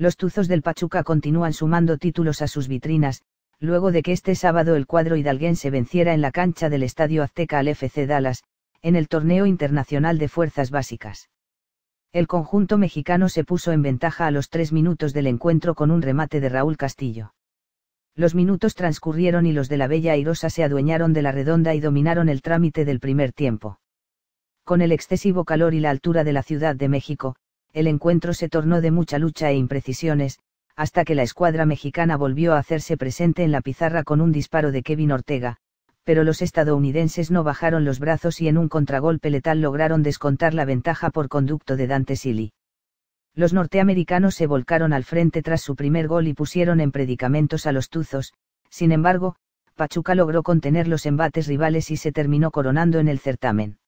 Los Tuzos del Pachuca continúan sumando títulos a sus vitrinas, luego de que este sábado el cuadro hidalguense venciera en la cancha del Estadio Azteca al FC Dallas, en el Torneo Internacional de Fuerzas Básicas. El conjunto mexicano se puso en ventaja a los tres minutos del encuentro con un remate de Raúl Castillo. Los minutos transcurrieron y los de la Bella Airosa se adueñaron de la redonda y dominaron el trámite del primer tiempo. Con el excesivo calor y la altura de la Ciudad de México, el encuentro se tornó de mucha lucha e imprecisiones, hasta que la escuadra mexicana volvió a hacerse presente en la pizarra con un disparo de Kevin Ortega, pero los estadounidenses no bajaron los brazos y en un contragolpe letal lograron descontar la ventaja por conducto de Dante Silly. Los norteamericanos se volcaron al frente tras su primer gol y pusieron en predicamentos a los tuzos, sin embargo, Pachuca logró contener los embates rivales y se terminó coronando en el certamen.